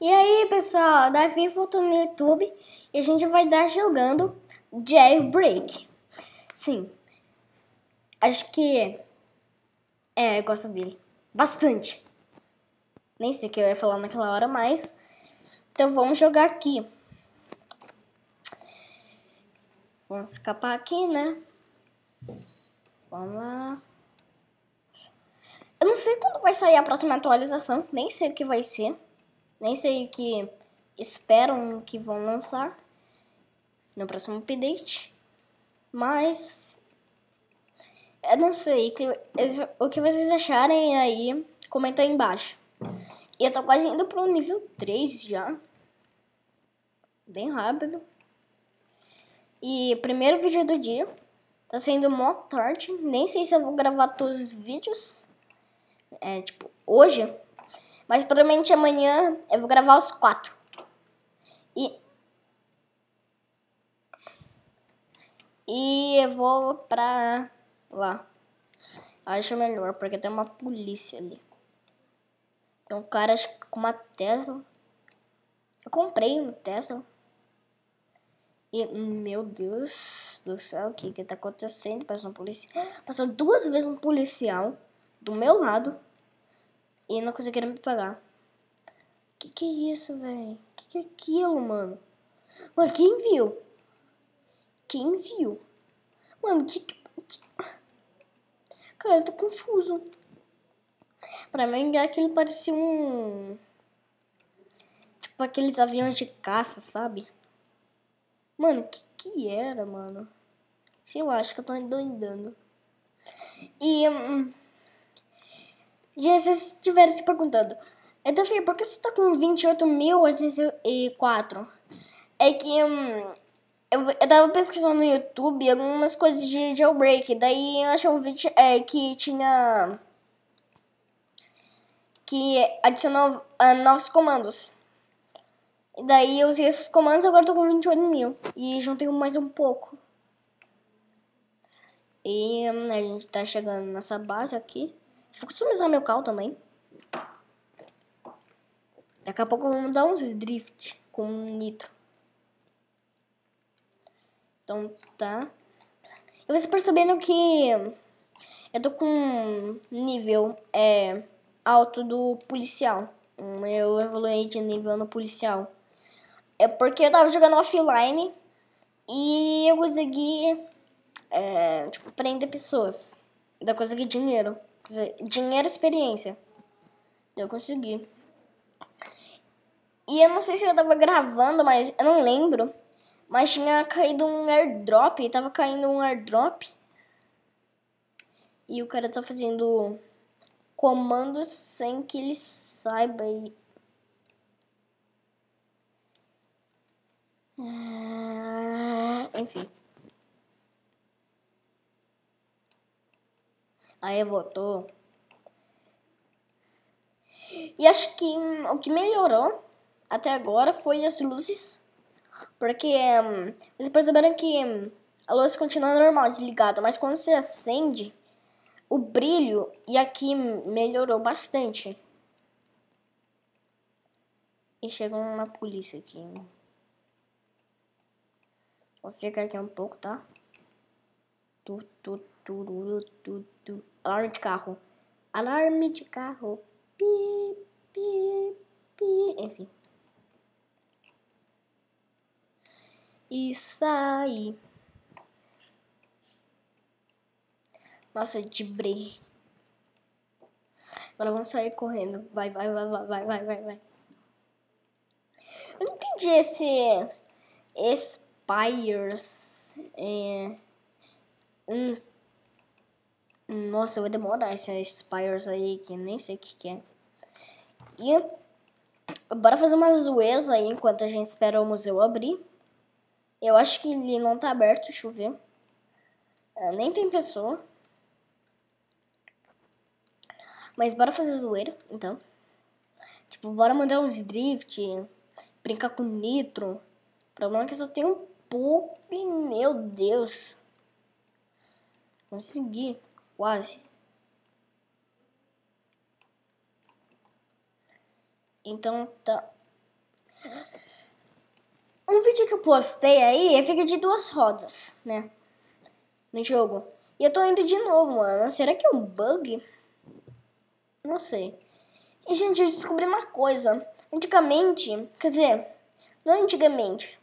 E aí, pessoal, Davi voltou no YouTube e a gente vai estar jogando Jailbreak. Sim, acho que é, eu gosto dele bastante. Nem sei o que eu ia falar naquela hora, mas então vamos jogar aqui. Vamos escapar aqui, né? Vamos lá. Eu não sei quando vai sair a próxima atualização, nem sei o que vai ser nem sei o que esperam que vão lançar no próximo update, mas eu não sei o que vocês acharem aí, comenta aí embaixo. E eu tô quase indo pro nível 3 já. Bem rápido. E primeiro vídeo do dia. Tá sendo mó tarde. Nem sei se eu vou gravar todos os vídeos. É, tipo, hoje mas provavelmente amanhã eu vou gravar os quatro. E. E eu vou pra lá. Acho melhor, porque tem uma polícia ali. Tem um cara com uma Tesla. Eu comprei um Tesla. E, meu Deus do céu, o que que tá acontecendo? Passou Passou duas vezes um policial do meu lado. E não conseguiram me pagar. Que que é isso, velho? Que que é aquilo, mano? Mano, quem viu? Quem viu? Mano, que, que... Cara, eu tô confuso. Pra mim, é aquilo parecia um... Tipo, aqueles aviões de caça, sabe? Mano, que que era, mano? Sei lá, acho que eu tô endoidando. E... Hum, dias vocês estiverem se perguntando, então, filho, por que você tá com 28.804? É que hum, eu, eu tava pesquisando no YouTube algumas coisas de jailbreak, daí eu achei um vídeo é, que tinha... que adicionou uh, novos comandos. Daí eu usei esses comandos agora tô com 28 mil. E juntei mais um pouco. E hum, a gente tá chegando nessa base aqui. Vou customizar meu carro também. Daqui a pouco eu vou dar uns drift com nitro. Então tá. Eu estou percebendo que eu tô com um nível é, alto do policial. Eu evoluí de nível no policial. É porque eu tava jogando offline e eu consegui é, tipo, prender pessoas. coisa consegui dinheiro dinheiro experiência. Eu consegui. E eu não sei se eu tava gravando, mas eu não lembro. Mas tinha caído um airdrop, tava caindo um airdrop. E o cara tá fazendo comando sem que ele saiba. E... Ah, enfim. Aí votou. E acho que o que melhorou até agora foi as luzes. Porque um, perceberam que hum, a luz continua normal, desligada. Mas quando você acende, o brilho e aqui hum, melhorou bastante. E chegou uma polícia aqui. Vou ficar aqui um pouco, tá? Tu, tu, tu, tu, tu, tu. Alarme de carro. Alarme de carro. Pi, pi, pi. Enfim. E saí. Nossa, de brei. Agora vamos sair correndo. Vai, vai, vai, vai, vai, vai, vai. Eu não entendi esse. Spires. É uns... Nossa, eu vou demorar esses Spires aí, que nem sei o que, que é. E bora fazer umas zoeiras aí enquanto a gente espera o museu abrir. Eu acho que ele não tá aberto, deixa eu ver. É, nem tem pessoa. Mas bora fazer zoeira, então. Tipo, bora mandar uns drift, brincar com nitro. O problema é que só tem um pouco e meu Deus. Consegui, quase. Então tá. Um vídeo que eu postei aí fica de duas rodas, né? No jogo. E eu tô indo de novo, mano. Será que é um bug? Não sei. E, gente, eu descobri uma coisa. Antigamente, quer dizer, não antigamente,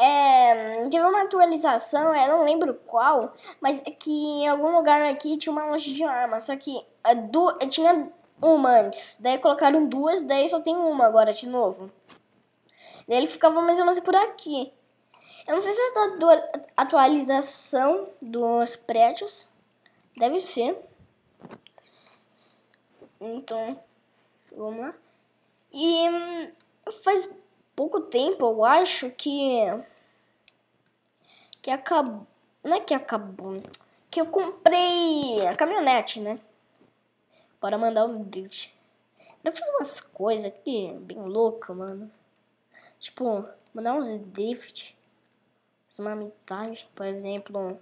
é, teve uma atualização, eu não lembro qual, mas é que em algum lugar aqui tinha uma loja de armas, só que a du tinha uma antes, daí colocaram duas, daí só tem uma agora de novo. Daí ele ficava mais ou menos por aqui. Eu não sei se é a atualização dos prédios, deve ser. Então, vamos lá. E hum, faz pouco tempo, eu acho que que acabou, não é que acabou, que eu comprei a caminhonete, né? Para mandar um drift. Eu fiz umas coisas aqui bem louca, mano. Tipo, mandar uns drift, uma mitagem, por exemplo.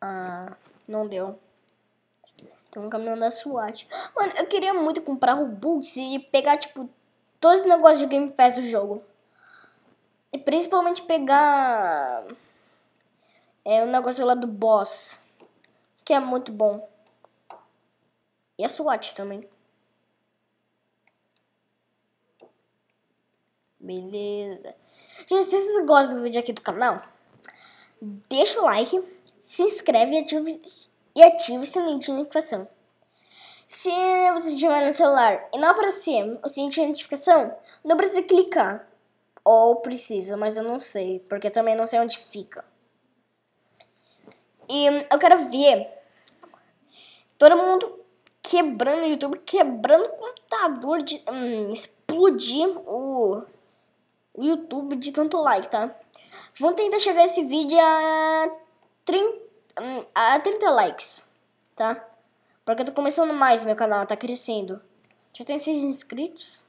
Ah, não deu. Tem um caminhão da SWAT. Mano, eu queria muito comprar Robux e pegar, tipo, todos os negócios de Game Pass do jogo. E principalmente pegar. É o um negócio lá do boss. Que é muito bom. E a SWAT também. Beleza. Gente, se vocês gostam do vídeo aqui do canal, deixa o like, se inscreve e ativa e ative o sininho de notificação. Se você estiver no celular e não aparecer o sininho de notificação, não precisa clicar. Ou precisa, mas eu não sei, porque eu também não sei onde fica. E eu quero ver todo mundo quebrando o YouTube, quebrando o computador, de, hum, explodir o, o YouTube de tanto like, tá? Vamos tentar chegar esse vídeo a 30. Hum, a 30 likes, tá? Porque eu tô começando mais meu canal, tá crescendo. Já tem 6 inscritos.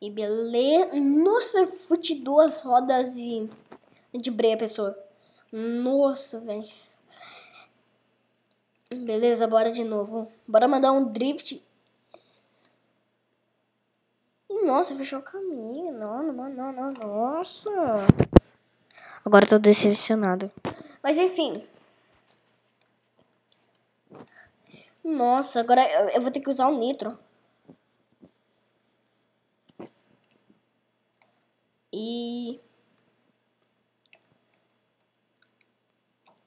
E beleza. Nossa, eu fute duas rodas e debrei a pessoa. Nossa, velho. Beleza, bora de novo. Bora mandar um drift. Nossa, fechou o caminho. Não, não, não, não. Nossa. Agora tô decepcionada. Mas enfim. Nossa, agora eu vou ter que usar o nitro. E...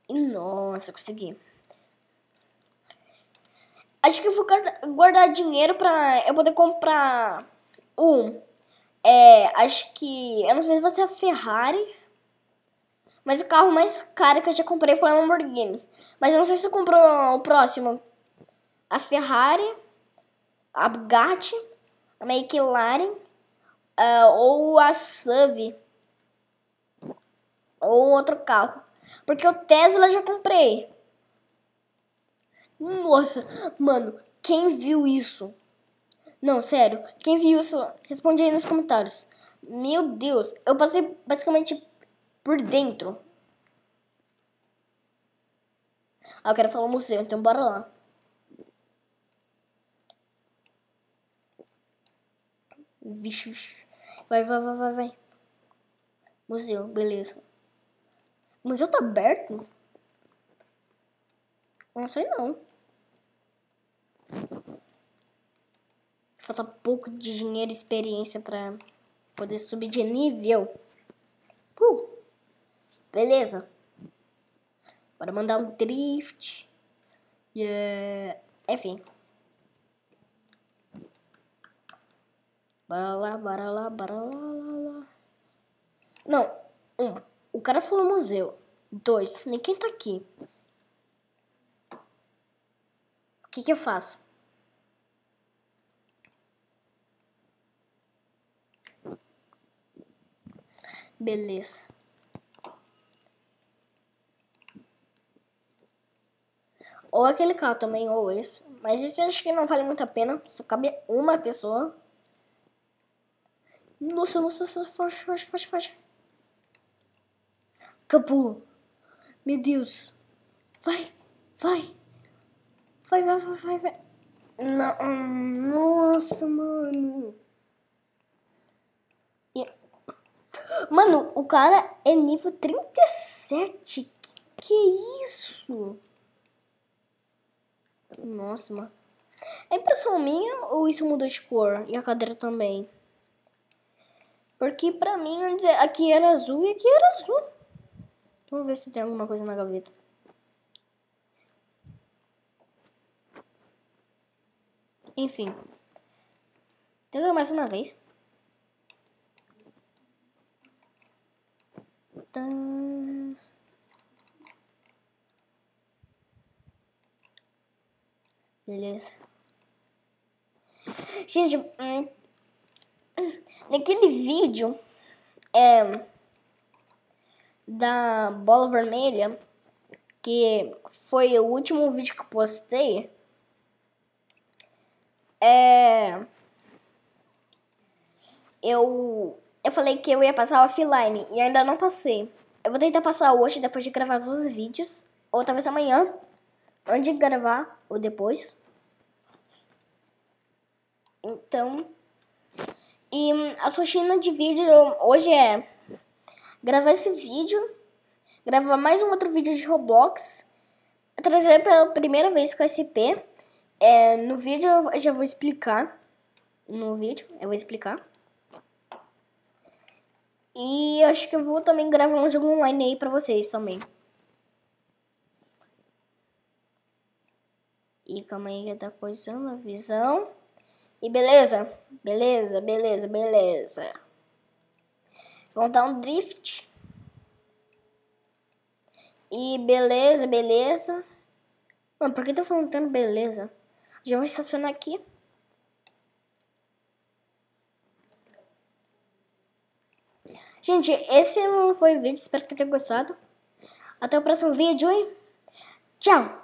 e nossa, consegui. Acho que eu vou guardar dinheiro pra eu poder comprar um. É, acho que. Eu não sei se vai ser a Ferrari. Mas o carro mais caro que eu já comprei foi uma Lamborghini. Mas eu não sei se comprou o próximo. A Ferrari, a Bugatti, a McLaren uh, ou a SUV. Ou outro carro. Porque o Tesla eu já comprei. Nossa, mano, quem viu isso? Não, sério, quem viu isso, responde aí nos comentários. Meu Deus, eu passei basicamente por dentro. Ah, eu quero falar museu, então bora lá. Vixe, vixe. Vai, vai, vai, vai, vai. Museu, beleza. O museu tá aberto? Não sei não. Falta pouco de dinheiro e experiência pra poder subir de nível. Beleza? Bora mandar um drift. Yeah. Enfim. Bora lá, bora lá, bora lá, lá, lá. Não. Um. O cara falou museu. Dois. Ninguém tá aqui. O que que eu faço? Beleza. Ou aquele carro também, ou esse. Mas esse acho que não vale muito a pena. Só cabe uma pessoa. Nossa, nossa, nossa, foge, foge, foge, foge. Acabou. Meu Deus. Vai, vai. Vai, vai, vai, vai, vai. Não, nossa, mano. Mano, o cara é nível 37. Que que é isso? Nossa, mano. É impressão minha ou isso mudou de cor? E a cadeira também? Porque pra mim antes aqui era azul e aqui era azul. Vamos ver se tem alguma coisa na gaveta. Enfim. Tenta mais uma vez. Tum. Beleza? Gente, hum, naquele vídeo é, da bola vermelha, que foi o último vídeo que postei, é, eu, eu falei que eu ia passar offline e ainda não passei. Eu vou tentar passar hoje, depois de gravar os vídeos, ou talvez amanhã, antes de gravar ou depois. Então. E a sua rotina de vídeo hoje é gravar esse vídeo, gravar mais um outro vídeo de Roblox, trazer pela primeira vez com SP. É, no vídeo eu já vou explicar. No vídeo eu vou explicar. E acho que eu vou também gravar um jogo online aí pra vocês também. E calma aí que tá coisando a visão. E beleza? Beleza, beleza, beleza. Vão dar um drift. E beleza, beleza. Mano, por que tá falando tanto beleza? Já vou estacionar aqui. Gente, esse não foi o vídeo. Espero que tenham gostado. Até o próximo vídeo e tchau!